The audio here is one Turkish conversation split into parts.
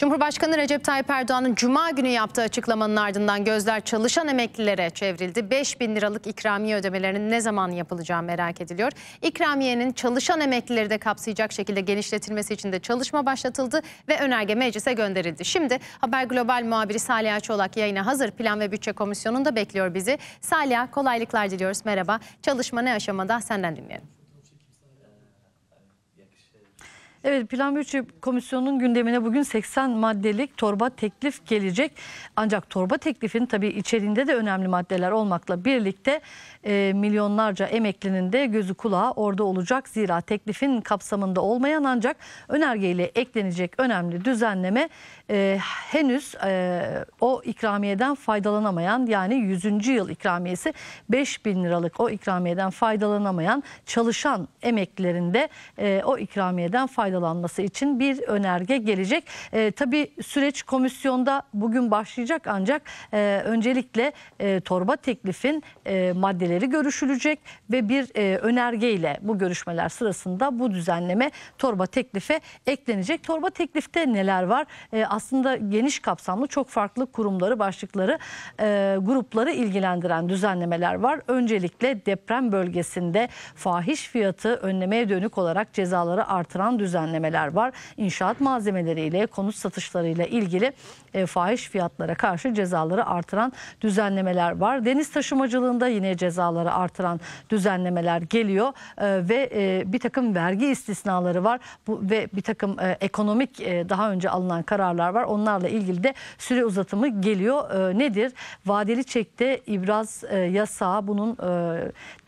Cumhurbaşkanı Recep Tayyip Erdoğan'ın Cuma günü yaptığı açıklamanın ardından gözler çalışan emeklilere çevrildi. 5 bin liralık ikramiye ödemelerinin ne zaman yapılacağı merak ediliyor. İkramiyenin çalışan emeklileri de kapsayacak şekilde genişletilmesi için de çalışma başlatıldı ve önerge meclise gönderildi. Şimdi Haber Global muhabiri Salih Çolak yayına hazır. Plan ve Bütçe Komisyonu'nda bekliyor bizi. Salih kolaylıklar diliyoruz. Merhaba. Çalışma ne aşamada? Senden dinleyelim. Evet Plan Bütçe Komisyonu'nun gündemine bugün 80 maddelik torba teklif gelecek. Ancak torba teklifinin tabii içeriğinde de önemli maddeler olmakla birlikte e, milyonlarca emeklinin de gözü kulağı orada olacak. Zira teklifin kapsamında olmayan ancak önergeyle eklenecek önemli düzenleme e, henüz e, o ikramiyeden faydalanamayan yani 100. yıl ikramiyesi 5 bin liralık o ikramiyeden faydalanamayan çalışan emeklilerinde e, o ikramiyeden faydalanamayan faydalanması için bir önerge gelecek. E, tabii süreç komisyonda bugün başlayacak ancak e, öncelikle e, torba teklifin e, maddeleri görüşülecek ve bir e, önergeyle bu görüşmeler sırasında bu düzenleme torba teklife eklenecek. Torba teklifte neler var? E, aslında geniş kapsamlı çok farklı kurumları, başlıkları, e, grupları ilgilendiren düzenlemeler var. Öncelikle deprem bölgesinde fahiş fiyatı önlemeye dönük olarak cezaları artıran düzenlemeler düzenlemeler var. İnşaat malzemeleriyle, konut satışlarıyla ilgili e, fahiş fiyatlara karşı cezaları artıran düzenlemeler var. Deniz taşımacılığında yine cezaları artıran düzenlemeler geliyor e, ve e, bir takım vergi istisnaları var Bu, ve bir takım e, ekonomik e, daha önce alınan kararlar var. Onlarla ilgili de süre uzatımı geliyor. E, nedir? Vadeli çekte ibraz e, yasağı bunun e,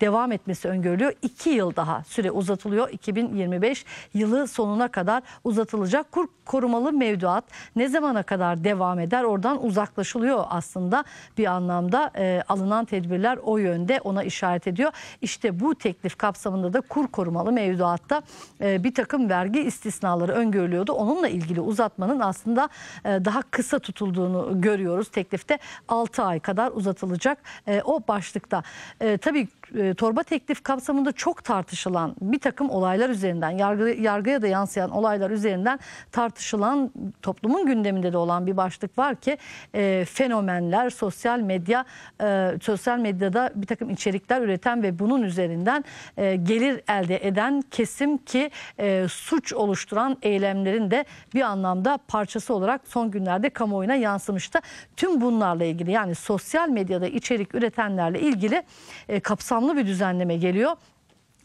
devam etmesi öngörülüyor. 2 yıl daha süre uzatılıyor. 2025 yılı sonuna kadar uzatılacak. Kur korumalı mevduat ne zamana kadar devam eder? Oradan uzaklaşılıyor aslında bir anlamda e, alınan tedbirler o yönde ona işaret ediyor. İşte bu teklif kapsamında da kur korumalı mevduatta e, bir takım vergi istisnaları öngörülüyordu. Onunla ilgili uzatmanın aslında e, daha kısa tutulduğunu görüyoruz. Teklifte 6 ay kadar uzatılacak e, o başlıkta. E, tabii e, torba teklif kapsamında çok tartışılan bir takım olaylar üzerinden yargı, yargıya da de yansıyan olaylar üzerinden tartışılan toplumun gündeminde de olan bir başlık var ki e, fenomenler sosyal medya e, sosyal medyada bir takım içerikler üreten ve bunun üzerinden e, gelir elde eden kesim ki e, suç oluşturan eylemlerin de bir anlamda parçası olarak son günlerde kamuoyuna yansımıştı. Tüm bunlarla ilgili yani sosyal medyada içerik üretenlerle ilgili e, kapsamlı bir düzenleme geliyor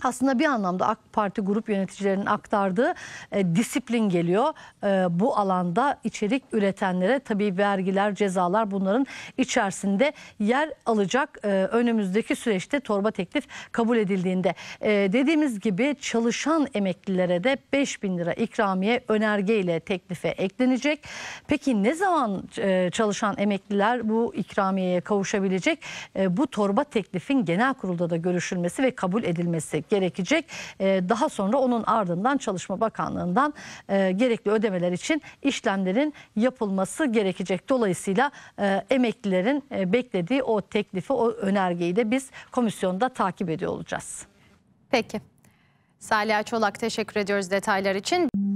aslında bir anlamda AK Parti grup yöneticilerinin aktardığı e, disiplin geliyor. E, bu alanda içerik üretenlere tabii vergiler, cezalar bunların içerisinde yer alacak e, önümüzdeki süreçte torba teklif kabul edildiğinde. E, dediğimiz gibi çalışan emeklilere de 5 bin lira ikramiye önerge ile teklife eklenecek. Peki ne zaman e, çalışan emekliler bu ikramiyeye kavuşabilecek? E, bu torba teklifin genel kurulda da görüşülmesi ve kabul edilmesi ödemek gerekecek. Ee, daha sonra onun ardından Çalışma Bakanlığı'ndan e, gerekli ödemeler için işlemlerin yapılması gerekecek. Dolayısıyla e, emeklilerin e, beklediği o teklifi, o önergeyi de biz komisyonda takip ediyor olacağız. Peki. Salih Çolak teşekkür ediyoruz detaylar için.